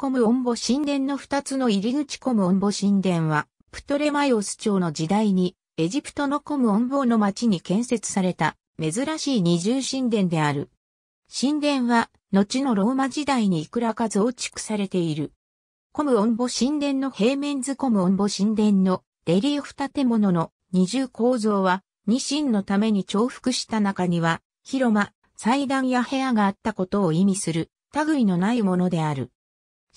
コムオンボ神殿の二つの入り口コムオンボ神殿は、プトレマイオス朝の時代に、エジプトのコムオンボの町に建設された、珍しい二重神殿である。神殿は、後のローマ時代にいくらか増築されている。コムオンボ神殿の平面図コムオンボ神殿のレリーフ建物の二重構造は、二神のために重複した中には、広間、祭壇や部屋があったことを意味する、類のないものである。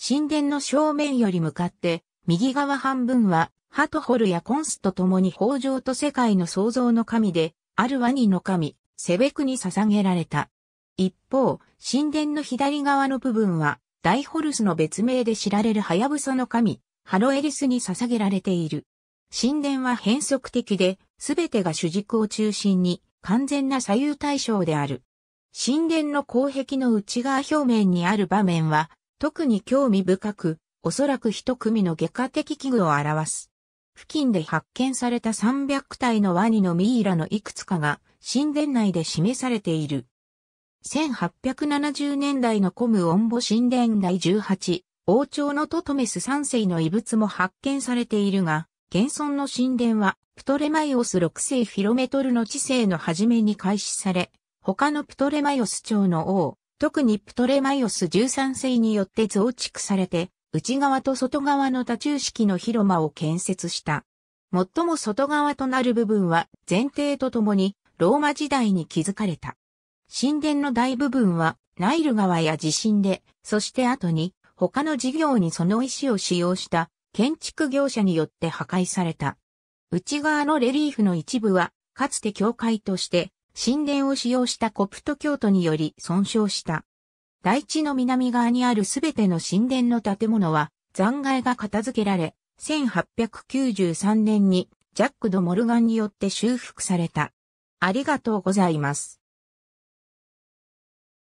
神殿の正面より向かって、右側半分は、ハトホルやコンスと共に豊穣と世界の創造の神で、あるワニの神、セベクに捧げられた。一方、神殿の左側の部分は、ダイホルスの別名で知られるハヤブサの神、ハロエリスに捧げられている。神殿は変則的で、すべてが主軸を中心に、完全な左右対称である。神殿の後壁の内側表面にある場面は、特に興味深く、おそらく一組の外科的器具を表す。付近で発見された300体のワニのミイラのいくつかが神殿内で示されている。1870年代のコムオンボ神殿第18、王朝のトトメス3世の遺物も発見されているが、現存の神殿はプトレマイオス6世フィロメトルの治世の初めに開始され、他のプトレマイオス朝の王、特にプトレマイオス13世によって増築されて、内側と外側の多重式の広間を建設した。最も外側となる部分は前提とともにローマ時代に築かれた。神殿の大部分はナイル川や地震で、そして後に他の事業にその石を使用した建築業者によって破壊された。内側のレリーフの一部はかつて教会として神殿を使用したコプト教徒により損傷した。大地の南側にあるすべての神殿の建物は残骸が片付けられ、1893年にジャック・ド・モルガンによって修復された。ありがとうございます。